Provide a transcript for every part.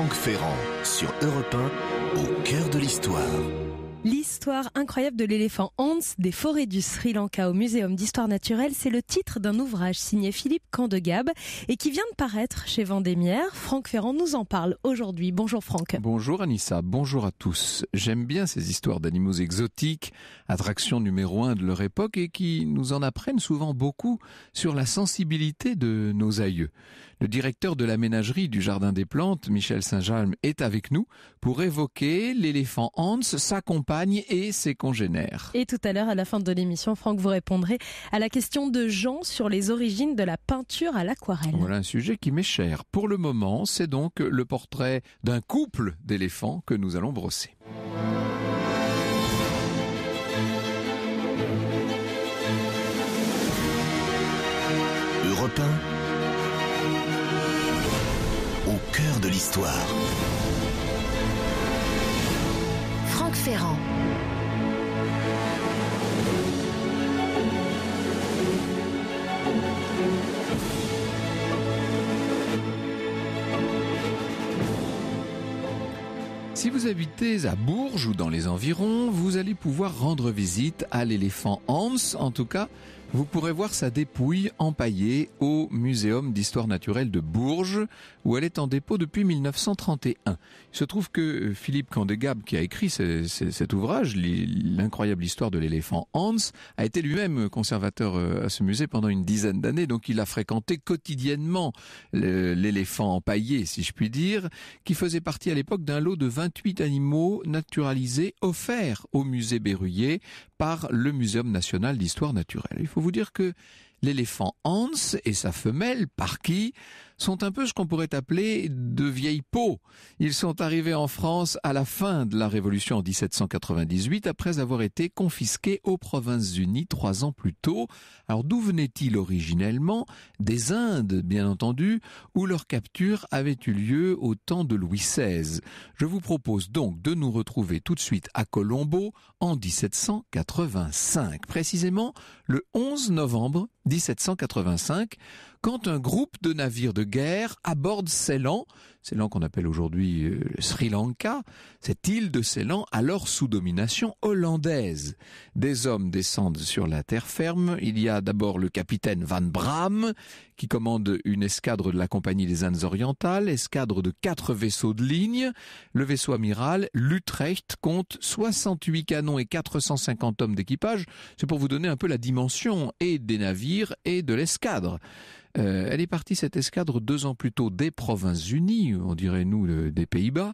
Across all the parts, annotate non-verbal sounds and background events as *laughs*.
Franck Ferrand sur Europe 1, au cœur de l'histoire. L'histoire incroyable de l'éléphant Hans des forêts du Sri Lanka au Muséum d'histoire naturelle, c'est le titre d'un ouvrage signé Philippe Candegab et qui vient de paraître chez Vendémiaire. Franck Ferrand nous en parle aujourd'hui. Bonjour Franck. Bonjour Anissa, bonjour à tous. J'aime bien ces histoires d'animaux exotiques, attraction numéro un de leur époque et qui nous en apprennent souvent beaucoup sur la sensibilité de nos aïeux. Le directeur de la ménagerie du Jardin des Plantes, Michel saint jalme est avec nous pour évoquer l'éléphant Hans, sa compagne et ses congénères. Et tout à l'heure, à la fin de l'émission, Franck, vous répondrez à la question de Jean sur les origines de la peinture à l'aquarelle. Voilà un sujet qui m'est cher. Pour le moment, c'est donc le portrait d'un couple d'éléphants que nous allons brosser. Europe cœur de l'histoire. Franck Ferrand. Si vous habitez à Bourges ou dans les environs, vous allez pouvoir rendre visite à l'éléphant Hans. En tout cas, vous pourrez voir sa dépouille empaillée au Muséum d'histoire naturelle de Bourges, où elle est en dépôt depuis 1931. Il se trouve que Philippe Candegab, qui a écrit cet ouvrage, l'incroyable histoire de l'éléphant Hans, a été lui-même conservateur euh, à ce musée pendant une dizaine d'années, donc il a fréquenté quotidiennement l'éléphant empaillé, si je puis dire, qui faisait partie à l'époque d'un lot de 28 animaux naturalisés offerts au musée Berruyer par le Muséum national d'histoire naturelle. Il faut vous dire que l'éléphant Hans et sa femelle, qui sont un peu ce qu'on pourrait appeler de vieilles peaux. Ils sont arrivés en France à la fin de la Révolution en 1798 après avoir été confisqués aux Provinces-Unies trois ans plus tôt. Alors d'où venaient-ils originellement Des Indes, bien entendu, où leur capture avait eu lieu au temps de Louis XVI. Je vous propose donc de nous retrouver tout de suite à Colombo en 1785, précisément le 11 novembre 1785 quand un groupe de navires de guerre aborde Ceylan, c'est Ceylan qu'on appelle aujourd'hui euh, Sri Lanka, cette île de Ceylan, alors sous domination hollandaise. Des hommes descendent sur la terre ferme. Il y a d'abord le capitaine Van Bram, qui commande une escadre de la Compagnie des Indes orientales, escadre de quatre vaisseaux de ligne. Le vaisseau amiral, l'Utrecht, compte 68 canons et 450 hommes d'équipage. C'est pour vous donner un peu la dimension et des navires et de l'escadre. Euh, elle est partie, cette escadre, deux ans plus tôt des Provinces-Unies, on dirait nous des Pays-Bas,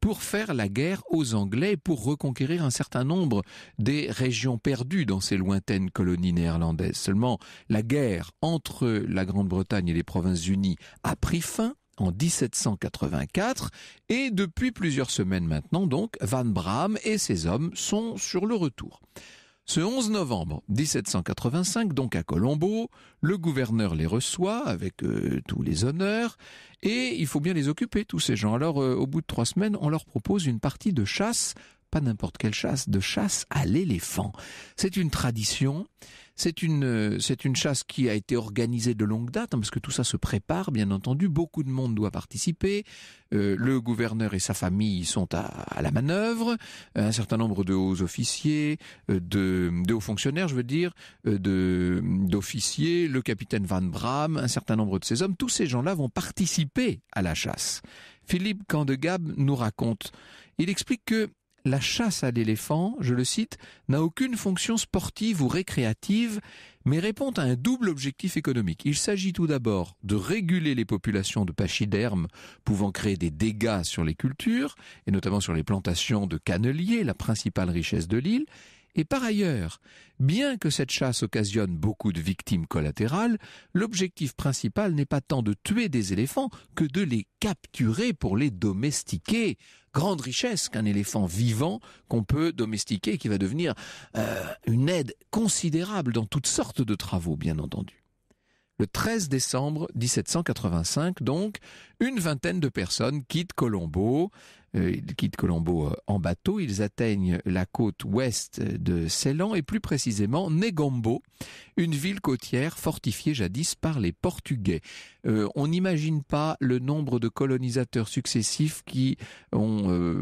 pour faire la guerre aux Anglais, pour reconquérir un certain nombre des régions perdues dans ces lointaines colonies néerlandaises. Seulement, la guerre entre la Grande-Bretagne et les Provinces-Unies a pris fin en 1784 et depuis plusieurs semaines maintenant donc Van Braam et ses hommes sont sur le retour. Ce 11 novembre 1785, donc à Colombo, le gouverneur les reçoit avec euh, tous les honneurs et il faut bien les occuper, tous ces gens. Alors, euh, au bout de trois semaines, on leur propose une partie de chasse pas n'importe quelle chasse, de chasse à l'éléphant. C'est une tradition, c'est une, euh, c'est une chasse qui a été organisée de longue date, hein, parce que tout ça se prépare, bien entendu, beaucoup de monde doit participer, euh, le gouverneur et sa famille sont à, la manœuvre, un certain nombre de hauts officiers, euh, de, hauts fonctionnaires, je veux dire, de, d'officiers, le capitaine Van Bram, un certain nombre de ces hommes, tous ces gens-là vont participer à la chasse. Philippe Candegab nous raconte, il explique que la chasse à l'éléphant, je le cite, n'a aucune fonction sportive ou récréative, mais répond à un double objectif économique. Il s'agit tout d'abord de réguler les populations de pachydermes pouvant créer des dégâts sur les cultures, et notamment sur les plantations de canneliers, la principale richesse de l'île, et par ailleurs, bien que cette chasse occasionne beaucoup de victimes collatérales, l'objectif principal n'est pas tant de tuer des éléphants que de les capturer pour les domestiquer. Grande richesse qu'un éléphant vivant qu'on peut domestiquer, qui va devenir euh, une aide considérable dans toutes sortes de travaux, bien entendu. Le 13 décembre 1785, donc, une vingtaine de personnes quittent Colombo. Euh, quittent Colombo euh, en bateau. Ils atteignent la côte ouest de Ceylan et plus précisément Negombo, une ville côtière fortifiée jadis par les Portugais. Euh, on n'imagine pas le nombre de colonisateurs successifs qui ont,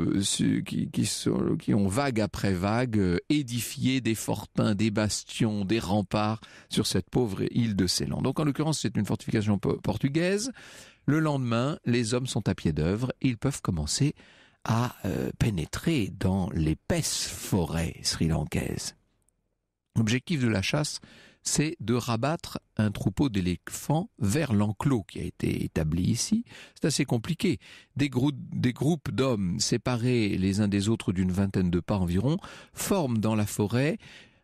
qui, sont, qui ont vague après vague édifié des fortins, des bastions, des remparts sur cette pauvre île de Ceylan. Donc en l'occurrence, c'est une fortification portugaise. Le lendemain, les hommes sont à pied d'œuvre, ils peuvent commencer à euh, pénétrer dans l'épaisse forêt sri-lankaise. L'objectif de la chasse, c'est de rabattre un troupeau d'éléphants vers l'enclos qui a été établi ici. C'est assez compliqué. Des, des groupes d'hommes séparés les uns des autres d'une vingtaine de pas environ forment dans la forêt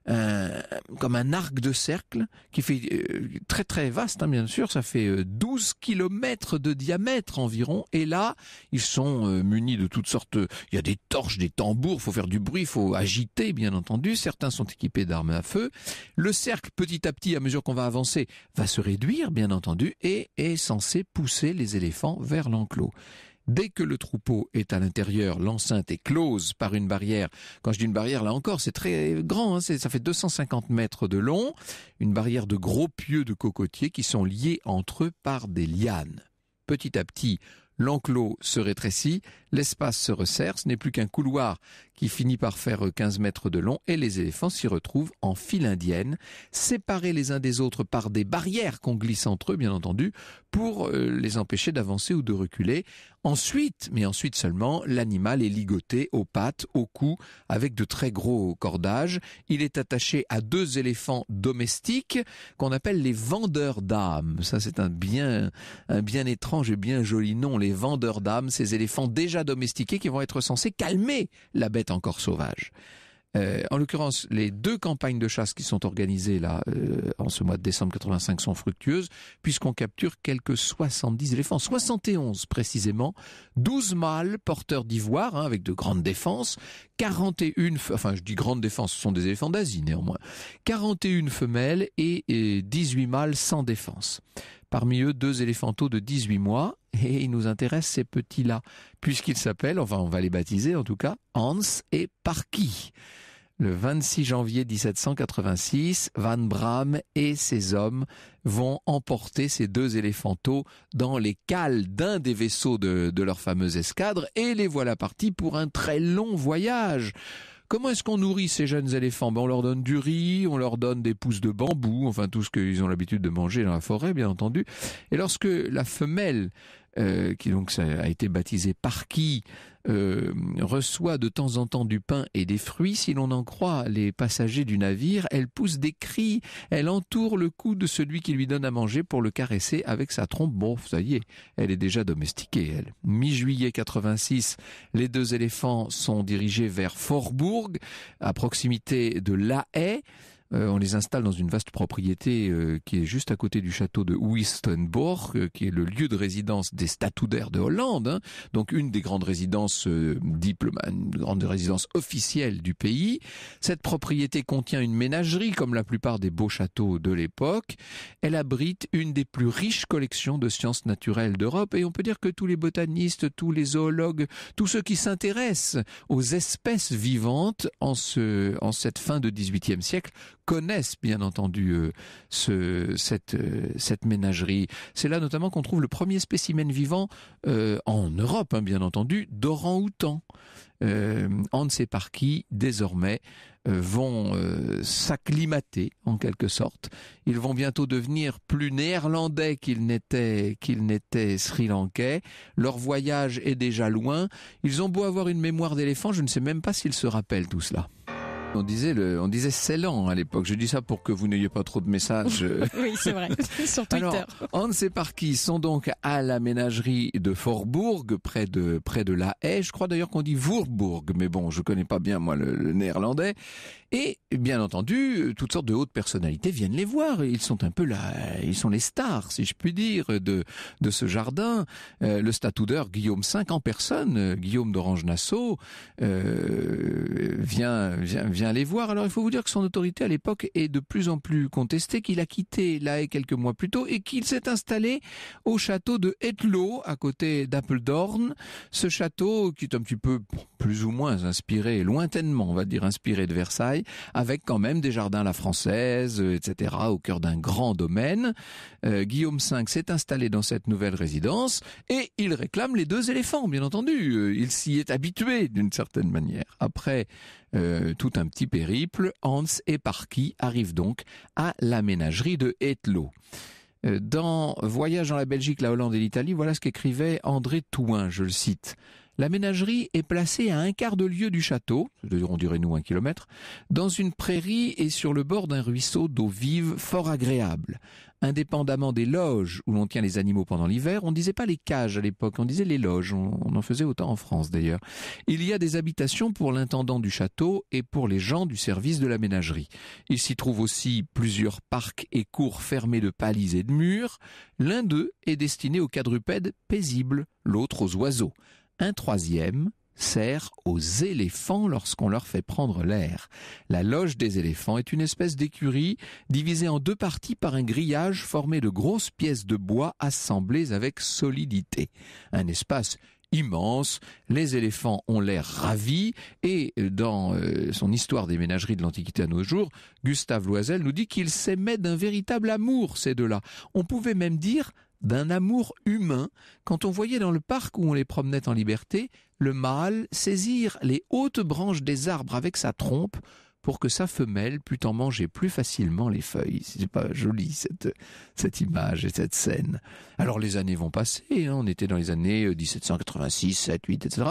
euh, comme un arc de cercle qui fait euh, très très vaste, hein, bien sûr, ça fait 12 euh, kilomètres de diamètre environ. Et là, ils sont munis de toutes sortes. Il y a des torches, des tambours, faut faire du bruit, faut agiter, bien entendu. Certains sont équipés d'armes à feu. Le cercle, petit à petit, à mesure qu'on va avancer, va se réduire, bien entendu, et est censé pousser les éléphants vers l'enclos. Dès que le troupeau est à l'intérieur, l'enceinte est close par une barrière. Quand je dis une barrière, là encore, c'est très grand, hein, ça fait 250 mètres de long, une barrière de gros pieux de cocotiers qui sont liés entre eux par des lianes. Petit à petit, l'enclos se rétrécit, l'espace se resserre, ce n'est plus qu'un couloir il finit par faire 15 euh, mètres de long et les éléphants s'y retrouvent en file indienne, séparés les uns des autres par des barrières qu'on glisse entre eux, bien entendu, pour euh, les empêcher d'avancer ou de reculer. Ensuite, mais ensuite seulement, l'animal est ligoté aux pattes, au cou, avec de très gros cordages. Il est attaché à deux éléphants domestiques qu'on appelle les vendeurs d'âmes. Ça, c'est un bien, un bien étrange et bien joli nom, les vendeurs d'âmes, ces éléphants déjà domestiqués qui vont être censés calmer la bête encore sauvage. Euh, en l'occurrence, les deux campagnes de chasse qui sont organisées là euh, en ce mois de décembre 85 sont fructueuses puisqu'on capture quelques 70 éléphants, 71 précisément, 12 mâles porteurs d'ivoire hein, avec de grandes défenses, 41 enfin je dis grandes défenses, ce sont des éléphants d'Asie néanmoins, 41 femelles et, 18 mâles sans défense. Parmi eux, deux éléphantaux de 18 mois, et ils nous intéresse ces petits-là, puisqu'ils s'appellent, enfin on va les baptiser en tout cas, Hans et qui Le 26 janvier 1786, Van Bram et ses hommes vont emporter ces deux éléphantaux dans les cales d'un des vaisseaux de, leur fameuse escadre et les voilà partis pour un très long voyage. Comment est-ce qu'on nourrit ces jeunes éléphants ben On leur donne du riz, on leur donne des pousses de bambou, enfin tout ce qu'ils ont l'habitude de manger dans la forêt, bien entendu. Et lorsque la femelle euh, qui donc a été baptisé par qui euh, reçoit de temps en temps du pain et des fruits. Si l'on en croit les passagers du navire, elle pousse des cris, elle entoure le cou de celui qui lui donne à manger pour le caresser avec sa trompe. Bon, ça y est, elle est déjà domestiquée, elle. Mi-juillet 86, les deux éléphants sont dirigés vers Forbourg, à proximité de La Haye. Euh, on les installe dans une vaste propriété euh, qui est juste à côté du château de Wistenborg, euh, qui est le lieu de résidence des statutaires de Hollande, hein. donc une des grandes résidences une grande résidence officielle du pays. Cette propriété contient une ménagerie, comme la plupart des beaux châteaux de l'époque. Elle abrite une des plus riches collections de sciences naturelles d'Europe, et on peut dire que tous les botanistes, tous les zoologues, tous ceux qui s'intéressent aux espèces vivantes en, ce, en cette fin de XVIIIe siècle connaissent bien entendu euh, ce, cette, euh, cette ménagerie. C'est là notamment qu'on trouve le premier spécimen vivant euh, en Europe, hein, bien entendu, d'orang-outan. on ne sait par qui, désormais, vont s'acclimater en quelque sorte. Ils vont bientôt devenir plus néerlandais qu'ils n'étaient qu'ils n'étaient sri-lankais. Leur voyage est déjà loin. Ils ont beau avoir une mémoire d'éléphant, je ne sais même pas s'ils se rappellent tout cela. On disait le, on disait lent à l'époque. Je dis ça pour que vous n'ayez pas trop de messages. Euh. *laughs* oui, c'est vrai. *laughs* Sur Twitter. on ne sait par qui sont donc à la ménagerie de Forbourg, près de, près de La Haye. Je crois d'ailleurs qu'on dit Voorburg, mais bon, je connais pas bien, moi, le, néerlandais. Et, bien entendu, toutes sortes de hautes personnalités viennent les voir. Ils sont un peu là, ils sont les stars, si je puis dire, de, de ce jardin. Euh, le statoudeur Guillaume V en personne, Guillaume d'Orange-Nassau, euh, vient, vient aller voir. Alors il faut vous dire que son autorité à l'époque est de plus en plus contestée, qu'il a quitté La Haye quelques mois plus tôt et qu'il s'est installé au château de Hetlo, à côté d'Appledorn Ce château qui est un petit peu plus ou moins inspiré, lointainement on va dire inspiré de Versailles, avec quand même des jardins à la française, euh, etc., au cœur d'un grand domaine. Euh, Guillaume V s'est installé dans cette nouvelle résidence et il réclame les deux éléphants, bien entendu. Euh, il s'y est habitué d'une certaine manière. Après euh, tout un petit périple, Hans et Parky arrivent donc à la ménagerie de Hetlo. Euh, dans Voyage dans la Belgique, la Hollande et l'Italie, voilà ce qu'écrivait André Touin, je le cite. La ménagerie est placée à un quart de lieue du château, on dirait nous un kilomètre, dans une prairie et sur le bord d'un ruisseau d'eau vive fort agréable. Indépendamment des loges où l'on tient les animaux pendant l'hiver, on ne disait pas les cages à l'époque, on disait les loges, on, en faisait autant en France d'ailleurs. Il y a des habitations pour l'intendant du château et pour les gens du service de la ménagerie. Il s'y trouve aussi plusieurs parcs et cours fermés de palis et de murs. L'un d'eux est destiné aux quadrupèdes paisibles, l'autre aux oiseaux. Un troisième sert aux éléphants lorsqu'on leur fait prendre l'air. La loge des éléphants est une espèce d'écurie divisée en deux parties par un grillage formé de grosses pièces de bois assemblées avec solidité. Un espace immense, les éléphants ont l'air ravis, et dans euh, son histoire des ménageries de l'Antiquité à nos jours, Gustave Loisel nous dit qu'ils s'aimaient d'un véritable amour, ces deux-là. On pouvait même dire d'un amour humain quand on voyait dans le parc où on les promenait en liberté le mâle saisir les hautes branches des arbres avec sa trompe pour que sa femelle pût en manger plus facilement les feuilles. C'est pas joli cette, cette image et cette scène. Alors les années vont passer, hein. on était dans les années 1786, 7, 8, etc.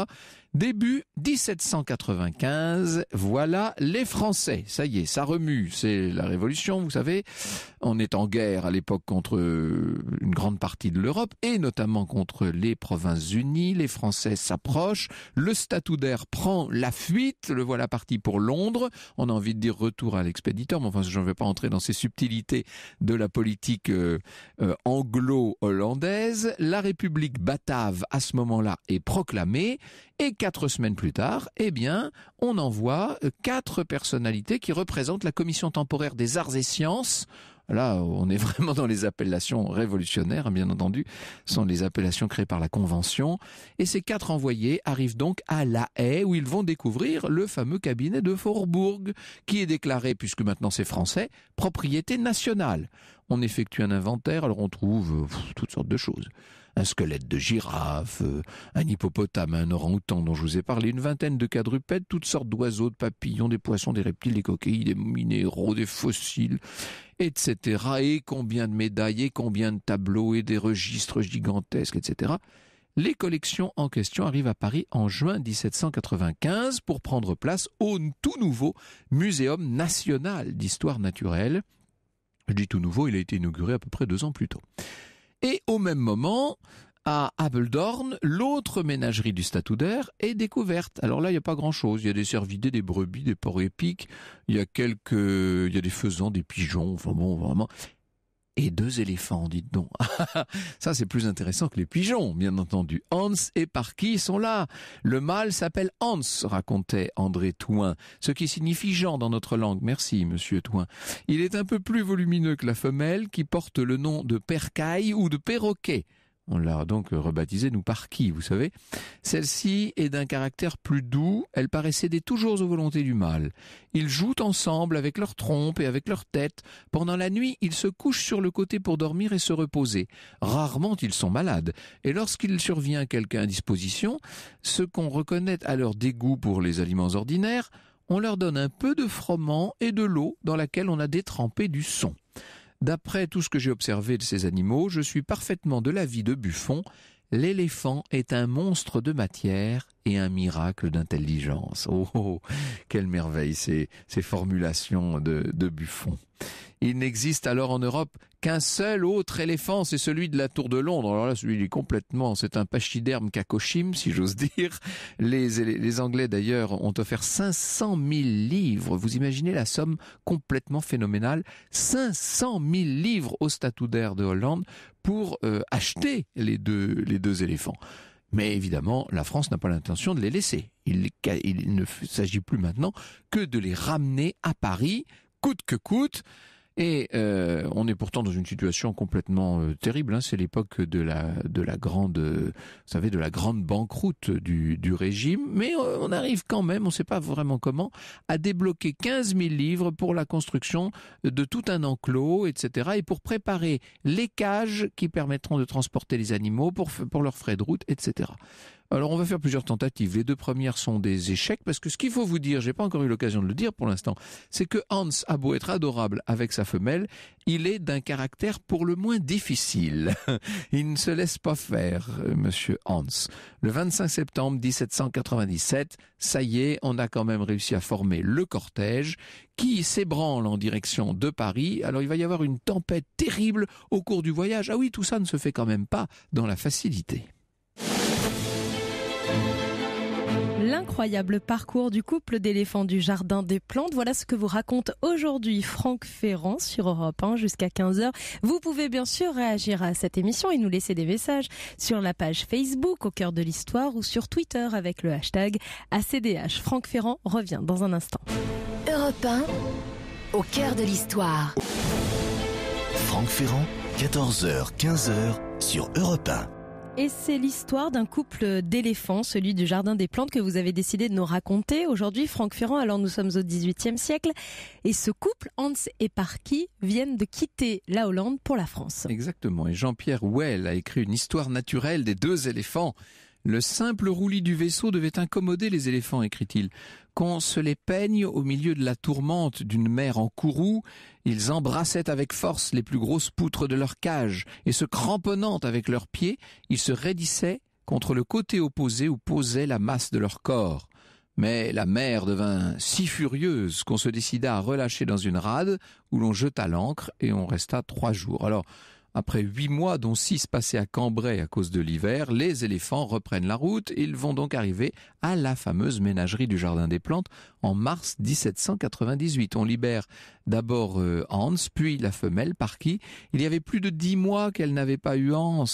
Début 1795, voilà les Français. Ça y est, ça remue, c'est la Révolution, vous savez. On est en guerre à l'époque contre euh, une grande partie de l'Europe et notamment contre les Provinces-Unies. Les Français s'approchent, le statut d'air prend la fuite, le voilà parti pour Londres on a envie de dire retour à l'expéditeur, mais enfin je ne vais pas entrer dans ces subtilités de la politique euh, euh, anglo-hollandaise. La République batave à ce moment-là est proclamée et quatre semaines plus tard, eh bien, on envoie euh, quatre personnalités qui représentent la Commission temporaire des arts et sciences Là, on est *laughs* vraiment dans les appellations révolutionnaires, bien entendu, sont les appellations créées par la Convention. Et ces quatre envoyés arrivent donc à La Haye, où ils vont découvrir le fameux cabinet de Faubourg, qui est déclaré, puisque maintenant c'est français, propriété nationale. On effectue un inventaire, alors on trouve euh, toutes sortes de choses un squelette de girafe, euh, un hippopotame, un orang-outan dont je vous ai parlé, une vingtaine de quadrupèdes, toutes sortes d'oiseaux, de papillons, des poissons, des reptiles, des coquilles, des minéraux, des fossiles, etc. Et combien de médailles, et combien de tableaux, et des registres gigantesques, etc. Les collections en question arrivent à Paris en juin 1795 pour prendre place au tout nouveau Muséum national d'histoire naturelle. Je dis tout nouveau, il a été inauguré à peu près deux ans plus tôt. Et au même moment, à abeldorn l'autre ménagerie du Statouder est découverte. Alors là, il n'y a pas grand-chose. Il y a des cervidés, des brebis, des porcs épiques, il y a quelques, il y a des faisans, des pigeons, enfin bon, vraiment et deux éléphants, dites donc. *laughs* Ça, c'est plus intéressant que les pigeons, bien entendu. Hans et qui sont là. Le mâle s'appelle Hans, racontait André Touin, ce qui signifie Jean dans notre langue. Merci, monsieur Touin. Il est un peu plus volumineux que la femelle qui porte le nom de percaille ou de perroquet. On l'a donc euh, rebaptisée nous par qui, vous savez. Celle-ci est d'un caractère plus doux, elle paraît céder toujours aux volontés du mal. Ils jouent ensemble avec leurs trompes et avec leurs têtes. Pendant la nuit, ils se couchent sur le côté pour dormir et se reposer. Rarement ils sont malades. Et lorsqu'il survient quelque indisposition, ce qu'on reconnaît à leur dégoût pour les aliments ordinaires, on leur donne un peu de froment et de l'eau dans laquelle on a détrempé du son. D'après tout ce que j'ai observé de ces animaux, je suis parfaitement de l'avis de Buffon, l'éléphant est un monstre de matière et un miracle d'intelligence. Oh, oh, oh quelle merveille ces, formulations de Buffon. Il n'existe alors en Europe qu'un seul autre éléphant, c'est celui de la Tour de Londres. Alors là, celui il est complètement, c'est un pachyderme cacochime, si j'ose dire. Les, Anglais d'ailleurs ont offert 500 000 livres. Vous imaginez la somme complètement phénoménale 500 000 livres au statut d'air de Hollande pour euh, acheter les deux, les deux éléphants. Mais évidemment, la France n'a pas l'intention de les laisser. il ne s'agit plus maintenant que de les ramener à Paris coûte que coûte, et euh, on est pourtant dans une situation complètement euh, terrible. Hein. C'est l'époque de la grande, euh, vous savez, de la grande banqueroute du, régime. Mais on arrive quand même, on ne sait pas vraiment comment, à débloquer 15 000 livres pour la construction de tout un enclos, etc. Et pour préparer les cages qui permettront de transporter les animaux, pour pour leurs frais de route, etc. Alors on va faire plusieurs tentatives. Les deux premières sont des échecs parce que ce qu'il faut vous dire, j'ai pas encore eu l'occasion de le dire pour l'instant, c'est que Hans a beau être adorable avec sa femelle, il est d'un caractère pour le moins difficile. *laughs* il ne se laisse pas faire, euh, monsieur Hans. Le 25 septembre 1797, ça y est, on a quand même réussi à former le cortège qui s'ébranle en direction de Paris. Alors il va y avoir une tempête terrible au cours du voyage. Ah oui, tout ça ne se fait quand même pas dans la facilité. L'incroyable parcours du couple d'éléphants du Jardin des Plantes, voilà ce que vous raconte aujourd'hui Franck Ferrand sur Europe 1 jusqu'à 15h. Vous pouvez bien sûr réagir à cette émission et nous laisser des messages sur la page Facebook au cœur de l'histoire ou sur Twitter avec le hashtag ACDH. Franck Ferrand revient dans un instant. Europe 1 au cœur de l'histoire. Franck Ferrand, 14h, 15h sur Europe 1. Et c'est l'histoire d'un couple d'éléphants, celui du Jardin des Plantes, que vous avez décidé de nous raconter aujourd'hui, Franck Ferrand. Alors nous sommes au XVIIIe siècle. Et ce couple, Hans et Parky, viennent de quitter la Hollande pour la France. Exactement. Et Jean-Pierre Well a écrit une histoire naturelle des deux éléphants le simple roulis du vaisseau devait incommoder les éléphants, écrit-il. Qu'on se les peigne au milieu de la tourmente d'une mer en courroux, ils embrassaient avec force les plus grosses poutres de leur cage, et se cramponnant avec leurs pieds, ils se raidissaient contre le côté opposé où posait la masse de leur corps. Mais la mer devint si furieuse qu'on se décida à relâcher dans une rade où l'on jeta l'ancre et on resta trois jours. Alors, après huit mois, dont six passés à Cambrai à cause de l'hiver, les éléphants reprennent la route. Ils vont donc arriver à la fameuse ménagerie du Jardin des Plantes en mars 1798. On libère d'abord euh, Hans, puis la femelle par qui il y avait plus de dix mois qu'elle n'avait pas eu Hans.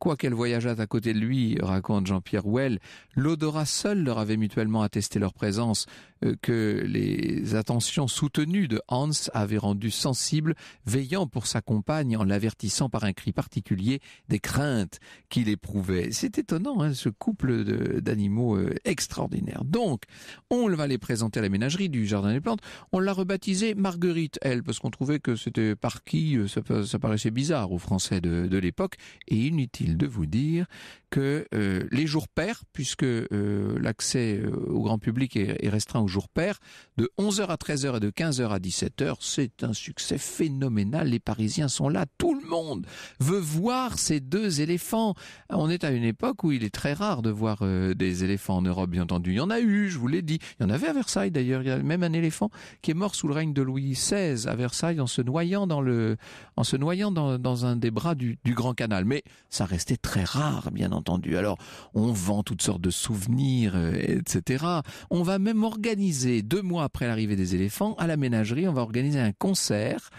Quoi voyageât à côté de lui, raconte Jean-Pierre Well, l'odorat seul leur avait mutuellement attesté leur présence. Euh, que les attentions soutenues de Hans avaient rendu sensible, veillant pour sa compagne en l'avertissant par un cri particulier des craintes qu'il éprouvait. C'est étonnant, hein, ce couple d'animaux euh, extraordinaires. Donc, on va les présenter à la ménagerie du Jardin des Plantes. On l'a rebaptisée Marguerite, elle, parce qu'on trouvait que c'était par qui, euh, ça, paraissait bizarre aux Français de, l'époque. Et inutile de vous dire que les jours pairs, puisque l'accès au grand public est, restreint jour père de 11h à 13h et de 15h à 17h. C'est un succès phénoménal. Les Parisiens sont là. Tout le monde veut voir ces deux éléphants. On est à une époque où il est très rare de voir euh, des éléphants en Europe, bien entendu. Il y en a eu, je vous l'ai dit. Il y en avait à Versailles d'ailleurs. Il y a même un éléphant qui est mort sous le règne de Louis XVI à Versailles en se noyant dans le, en se noyant dans, un des bras du, Grand Canal. Mais ça restait très rare, bien entendu. Alors, on vend toutes sortes de souvenirs, euh, etc. On va même organiser deux mois après l'arrivée des éléphants, à la ménagerie, on va organiser un concert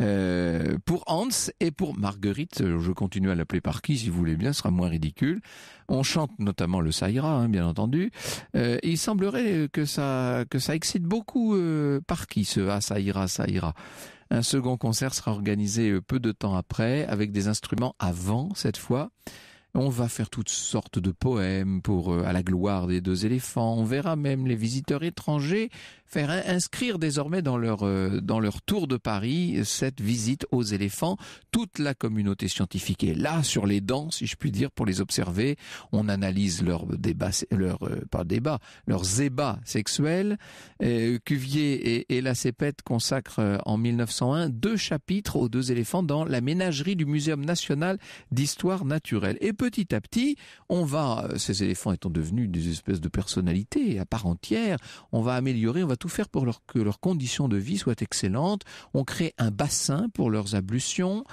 euh, pour Hans et pour Marguerite, je continue à l'appeler par qui si vous voulez bien, ce sera moins ridicule. On chante notamment le Saïra, hein, bien entendu. Euh, il semblerait que ça que ça excite beaucoup euh, par qui ce Ah Saïra, Saïra. Un second concert sera organisé peu de temps après avec des instruments avant cette fois. On va faire toutes sortes de poèmes pour euh, à la gloire des deux éléphants. On verra même les visiteurs étrangers faire inscrire désormais dans leur euh, dans leur tour de Paris cette visite aux éléphants. Toute la communauté scientifique est là sur les dents, si je puis dire, pour les observer. On analyse leurs débats, leurs euh, pas leurs ébats sexuels. Cuvier et, La Cépette consacrent en 1901 deux chapitres aux deux éléphants dans la ménagerie du Muséum national d'histoire naturelle. Et petit à petit, on va, euh, ces éléphants étant devenus des espèces de personnalités à part entière, on va améliorer, on va tout faire pour que leurs conditions de vie soient excellentes. On crée un bassin pour leurs ablutions.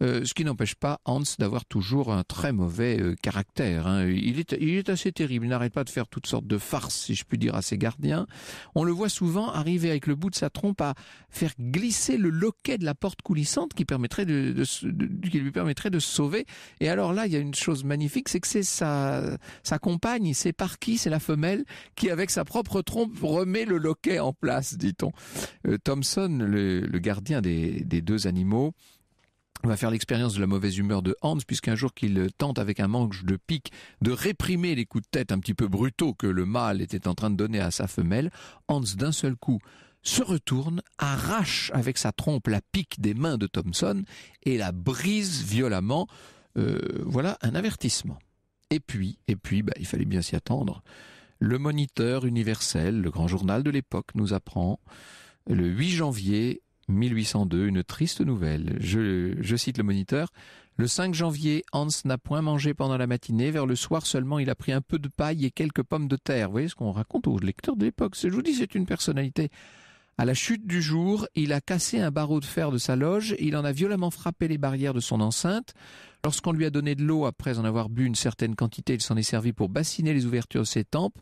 Euh, ce qui n'empêche pas Hans d'avoir toujours un très mauvais euh, caractère. Hein. Il, est, assez terrible, il n'arrête pas de faire toutes sortes de farces, si je puis dire, à ses gardiens. On le voit souvent arriver avec le bout de sa trompe à faire glisser le loquet de la porte coulissante qui, permettrait qui lui permettrait de se sauver. Et alors là, il y a une chose magnifique, c'est que c'est sa, sa compagne, c'est par qui C'est la femelle qui, avec sa propre trompe, remet le loquet en place, dit-on. Euh, Thompson, le, gardien des deux animaux, va faire l'expérience de la mauvaise humeur de Hans, puisqu'un jour qu'il tente avec un manche de pique de réprimer les coups de tête un petit peu brutaux que le mâle était en train de donner à sa femelle, Hans d'un seul coup se retourne, arrache avec sa trompe la pique des mains de Thomson et la brise violemment. Euh, voilà un avertissement. Et puis, et puis, bah, il fallait bien s'y attendre. Le Moniteur universel, le grand journal de l'époque, nous apprend le 8 janvier 1802, une triste nouvelle. Je, cite le moniteur. Le 5 janvier, Hans n'a point mangé pendant la matinée. Vers le soir seulement, il a pris un peu de paille et quelques pommes de terre. Vous voyez ce qu'on raconte aux lecteurs de l'époque. Je vous dis, c'est une personnalité. À la chute du jour, il a cassé un barreau de fer de sa loge, il en a violemment frappé les barrières de son enceinte, Lorsqu'on lui a donné de l'eau après en avoir bu une certaine quantité, il s'en est servi pour bassiner les ouvertures de ses tempes,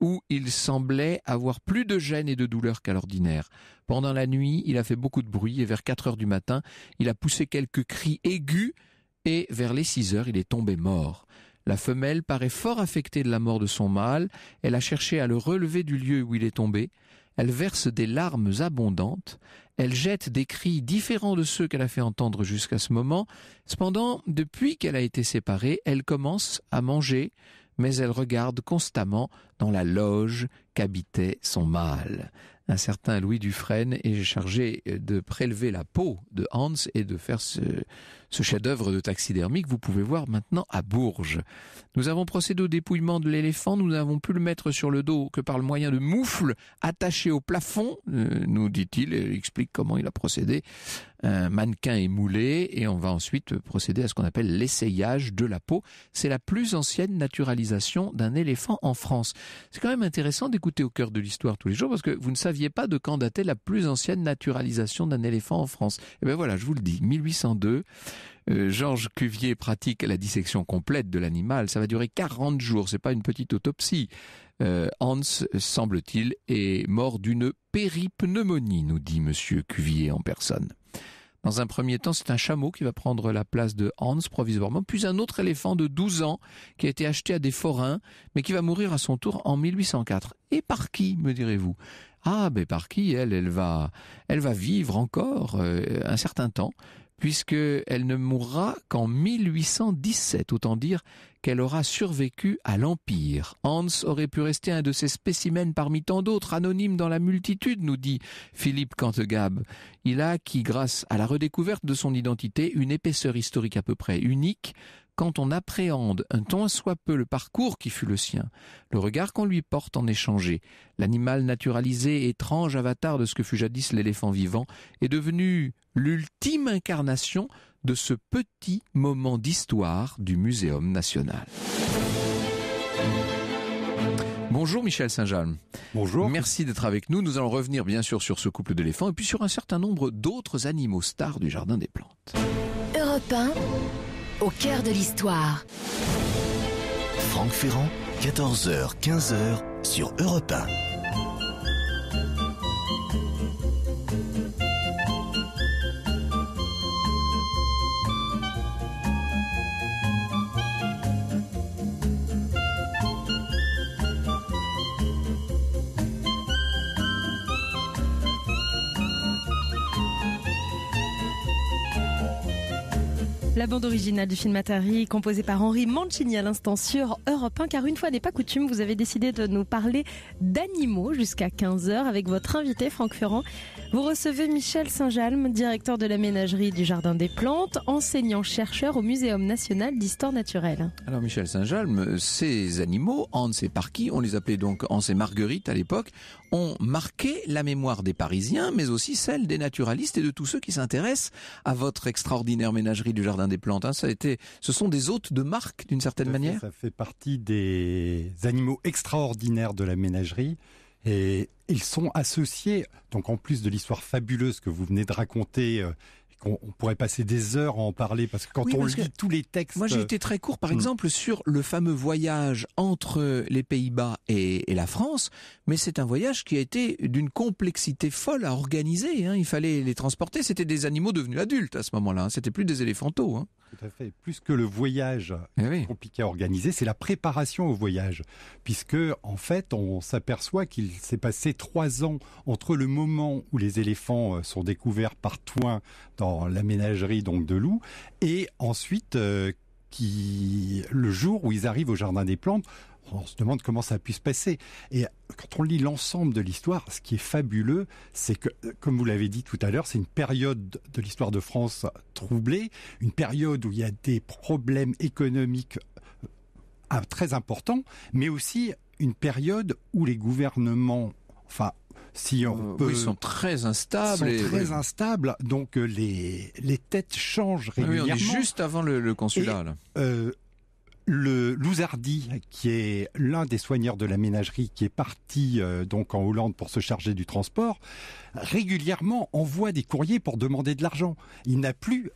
où il semblait avoir plus de gêne et de douleur qu'à l'ordinaire. Pendant la nuit, il a fait beaucoup de bruit et vers quatre heures du matin, il a poussé quelques cris aigus et vers les six heures, il est tombé mort. La femelle paraît fort affectée de la mort de son mâle, elle a cherché à le relever du lieu où il est tombé, elle verse des larmes abondantes, elle jette des cris différents de ceux qu'elle a fait entendre jusqu'à ce moment. Cependant, depuis qu'elle a été séparée, elle commence à manger, mais elle regarde constamment dans la loge qu'habitait son mâle. Un certain Louis Dufresne est chargé de prélever la peau de Hans et de faire ce, ce chef-d'œuvre de taxidermie vous pouvez voir maintenant à Bourges. Nous avons procédé au dépouillement de l'éléphant, nous n'avons pu le mettre sur le dos que par le moyen de moufles attachées au plafond, euh, nous dit-il, et explique comment il a procédé. Un mannequin est moulé et on va ensuite procéder à ce qu'on appelle l'essayage de la peau. C'est la plus ancienne naturalisation d'un éléphant en France. C'est quand même intéressant d'écouter au cœur de l'histoire tous les jours parce que vous ne saviez pas de quand datait la plus ancienne naturalisation d'un éléphant en France. Et eh bien voilà, je vous le dis, 1802. Euh, Georges Cuvier pratique la dissection complète de l'animal. Ça va durer 40 jours. C'est pas une petite autopsie. Euh, Hans, semble-t-il, est mort d'une péripneumonie, nous dit Monsieur Cuvier en personne. Dans un premier temps, c'est un chameau qui va prendre la place de Hans provisoirement, puis un autre éléphant de 12 ans qui a été acheté à des forains, mais qui va mourir à son tour en 1804. Et par qui, me direz-vous Ah, ben par qui elle, elle va, elle va vivre encore euh, un certain temps puisqu'elle ne mourra qu'en 1817, autant dire qu'elle aura survécu à l'Empire. Hans aurait pu rester un de ces spécimens parmi tant d'autres, anonymes dans la multitude, nous dit Philippe Cantegab. Il a acquis, grâce à la redécouverte de son identité, une épaisseur historique à peu près unique, quand on appréhende un tant soit peu le parcours qui fut le sien, le regard qu'on lui porte en échangé, l'animal naturalisé, étrange avatar de ce que fut jadis l'éléphant vivant, est devenu l'ultime incarnation de ce petit moment d'histoire du Muséum national. Bonjour Michel saint jean Bonjour. Merci d'être avec nous. Nous allons revenir bien sûr sur ce couple d'éléphants et puis sur un certain nombre d'autres animaux stars du Jardin des Plantes. Europe au cœur de l'histoire. Franck Ferrand, 14h, 15h sur Europe La bande originale du film Atari, composée par Henri Mancini à l'instant sur Europe 1, car une fois n'est pas coutume, vous avez décidé de nous parler d'animaux jusqu'à 15h avec votre invité Franck Ferrand. Vous recevez Michel saint jalm directeur de la ménagerie du Jardin des Plantes, enseignant-chercheur au Muséum national d'histoire naturelle. Alors Michel saint jalm ces animaux, Hans et Parky, on les appelait donc Hans et Marguerite à l'époque, ont marqué la mémoire des Parisiens, mais aussi celle des naturalistes et de tous ceux qui s'intéressent à votre extraordinaire ménagerie du Jardin des Plantes. Hein. Ça a été, ce sont des hôtes de marque d'une certaine manière. Fait, ça fait partie des animaux extraordinaires de la ménagerie. Et ils sont associés, donc en plus de l'histoire fabuleuse que vous venez de raconter, euh, on pourrait passer des heures à en parler parce que quand on lit tous les textes. Moi, j'ai été euh, très court, par hmm. exemple, sur le fameux voyage entre les Pays-Bas et, la France, mais c'est un voyage qui a été d'une complexité folle à organiser. Hein. Il fallait les transporter. C'était des animaux devenus adultes à ce moment-là. Hein. C'était plus des éléphantaux. Hein. Tout à fait. Plus que le voyage eh compliqué à organiser, c'est la préparation au voyage, puisque en fait, on s'aperçoit qu'il s'est passé trois ans entre le moment où les éléphants euh, sont découverts par Toin dans la ménagerie donc de loup. Et ensuite, euh, qui, le jour où ils arrivent au Jardin des Plantes, on se demande comment ça a pu se passer. Et quand on lit l'ensemble de l'histoire, ce qui est fabuleux, c'est que, euh, comme vous l'avez dit tout à l'heure, c'est une période de l'histoire de France troublée, une période où il y a des problèmes économiques euh, ah, très importants, mais aussi une période où les gouvernements, enfin si euh, ils sont très instables. très instables, donc euh, les, les têtes changent ah régulièrement. juste avant le, consulat. Euh, le Louzardi, qui est l'un des soigneurs de la ménagerie, qui est parti donc en Hollande pour se charger du transport, régulièrement envoie des courriers pour demander de l'argent. Il n'a plus,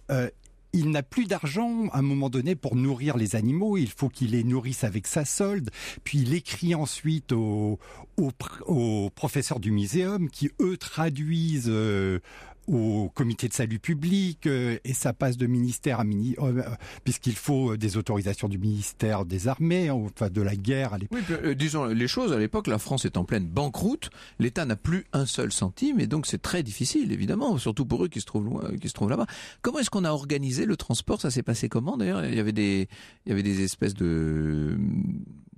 il n'a plus d'argent à un moment donné pour nourrir les animaux, il faut qu'il les nourrisse avec sa solde, puis il écrit ensuite aux, aux, professeurs du muséum qui eux traduisent euh, au comité de salut public, euh, et ça passe de ministère à ministère, euh, puisqu'il faut euh, des autorisations du ministère des armées, enfin de la guerre à l'époque. Oui, disons les choses, à l'époque, la France est en pleine banqueroute, l'État n'a plus un seul centime, et donc c'est très difficile, évidemment, surtout pour eux qui se trouvent, loin, qui se trouvent là-bas. Comment est-ce qu'on a organisé le transport Ça s'est passé comment, d'ailleurs Il y avait des, il y avait des espèces de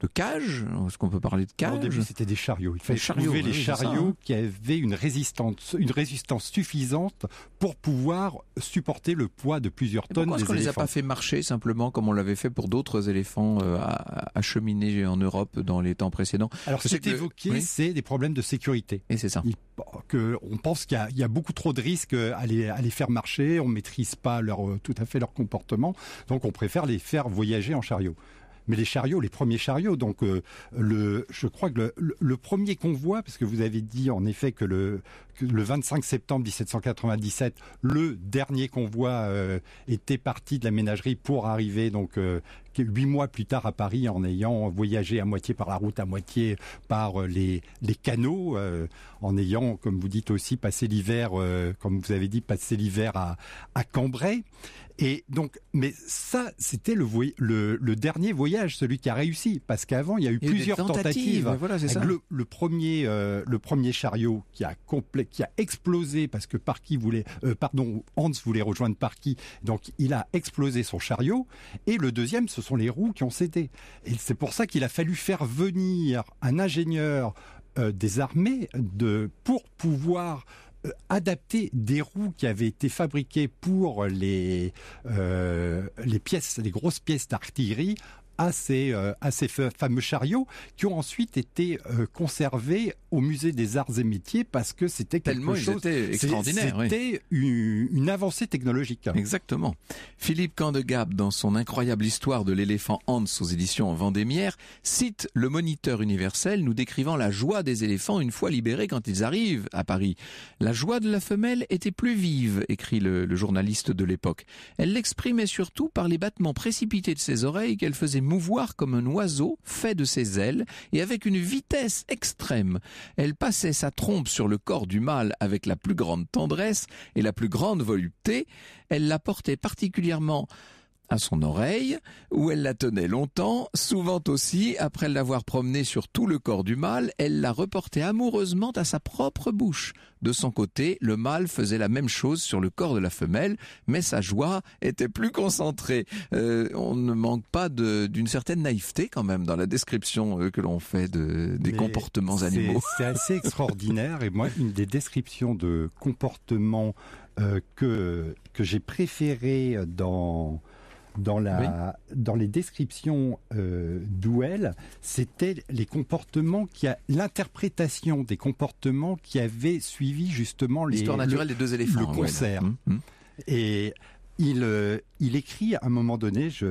de cages Est-ce qu'on peut parler de cages c'était des chariots. Il fallait trouver les chariots qui avaient une résistance, suffisante pour pouvoir supporter le poids de plusieurs tonnes. Pourquoi est-ce qu'on les a pas fait marcher simplement comme on l'avait fait pour d'autres éléphants euh, à acheminés en Europe dans les temps précédents Alors, c'est évoqué, c'est des problèmes de sécurité. Et c'est ça. on pense qu'il y, a beaucoup trop de risques euh, à les, faire marcher. On maîtrise pas euh, tout à fait leur comportement, donc on préfère les faire voyager en chariot mais les chariots, les premiers chariots. Donc, euh, le, je crois que le, premier convoi, parce que vous avez dit en effet que le, le 25 septembre 1797, le dernier convoi euh, était parti de la ménagerie pour arriver donc euh, huit mois plus tard à Paris en ayant voyagé à moitié par la route, à moitié par les, les canaux, en ayant, comme vous dites aussi, passé l'hiver, comme vous avez dit, passé l'hiver à, à Cambrai. Et donc, mais ça, c'était le, le, dernier voyage, celui qui a réussi, parce qu'avant, il y a eu plusieurs tentatives. Le, premier, euh, le premier chariot qui a qui a explosé parce que Parky voulait, euh, pardon, Hans voulait rejoindre Parky, donc il a explosé son chariot. Et le deuxième, ce sont les roues qui ont cédé. Et c'est pour ça qu'il a fallu faire venir un ingénieur euh, des armées de pour pouvoir adapter des roues qui avaient été fabriquées pour les, euh, les pièces, les grosses pièces d'artillerie à ces, euh, fameux chariots qui ont ensuite été euh, conservés au musée des arts et métiers parce que c'était quelque chose extraordinaire. C'était une, avancée technologique. Exactement. Philippe Candegab, dans son incroyable histoire de l'éléphant Hans aux éditions Vendémiaire, cite le moniteur universel nous décrivant la joie des éléphants une fois libérés quand ils arrivent à Paris. La joie de la femelle était plus vive, écrit le journaliste de l'époque. Elle l'exprimait surtout par les battements précipités de ses oreilles qu'elle faisait mouvoir comme un oiseau fait de ses ailes, et avec une vitesse extrême. Elle passait sa trompe sur le corps du mâle avec la plus grande tendresse et la plus grande volupté, elle la portait particulièrement à son oreille, où elle la tenait longtemps, souvent aussi, après l'avoir promenée sur tout le corps du mâle, elle la reportait amoureusement à sa propre bouche. De son côté, le mâle faisait la même chose sur le corps de la femelle, mais sa joie était plus concentrée. Euh, on ne manque pas d'une certaine naïveté quand même dans la description euh, que l'on fait de, des comportements animaux. C'est assez *laughs* extraordinaire, et moi, une des descriptions de comportements euh, que, que j'ai préférées dans dans, la, dans les descriptions euh, c'était les comportements qui a l'interprétation des comportements qui avaient suivi justement l'histoire naturelle des deux éléphants, le hein, concert. Mmh, mmh. Et euh, il, écrit à un moment donné, je,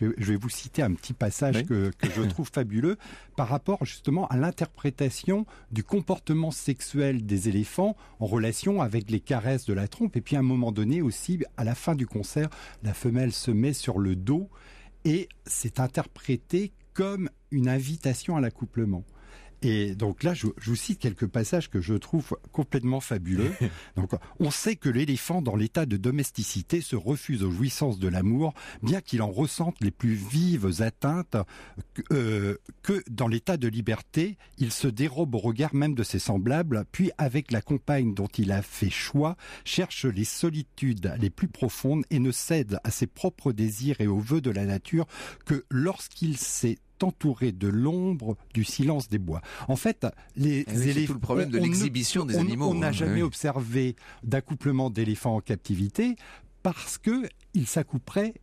vais, vous citer un petit passage que, que, je *coughs* trouve fabuleux, par rapport justement à l'interprétation du comportement sexuel des éléphants en relation avec les caresses de la trompe. Et puis à un moment donné aussi, à la fin du concert, la femelle se met sur le dos et c'est interprété comme une invitation à l'accouplement. Et donc là, je, vous cite quelques passages que je trouve complètement fabuleux. *laughs* Donc, on sait que l'éléphant, dans l'état de domesticité, se refuse aux jouissances de l'amour, bien qu'il en ressente les plus vives atteintes euh, que dans l'état de liberté, il se dérobe au regard même de ses semblables, puis avec la compagne dont il a fait choix, cherche les solitudes les plus profondes et ne cède à ses propres désirs et aux vœux de la nature que lorsqu'il sait, entouré de l'ombre du silence des bois. En fait, les eh oui, éléphants... tout le problème de l'exhibition des animaux. On n'a hein, jamais observé d'accouplement d'éléphants en captivité parce que il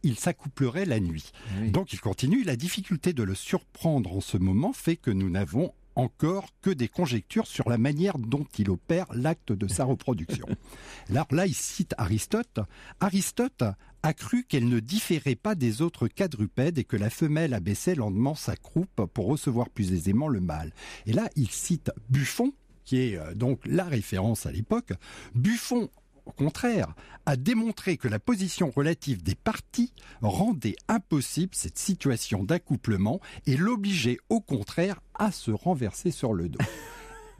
il s'accouplerait la nuit. Donc il continue. La difficulté de le surprendre en ce moment fait que nous n'avons encore que des conjectures sur la manière dont il opère l'acte de sa reproduction. *laughs* Alors là, il cite Aristote. Aristote a cru qu'elle ne différait pas des autres quadrupèdes et que la femelle abaissait lentement sa croupe pour recevoir plus aisément le mâle. Et là, il cite Buffon, qui est euh, donc la référence à l'époque. Buffon au contraire, a démontré que la position relative des parties rendait impossible cette situation d'accouplement et l'obligeait au contraire à se renverser sur le dos.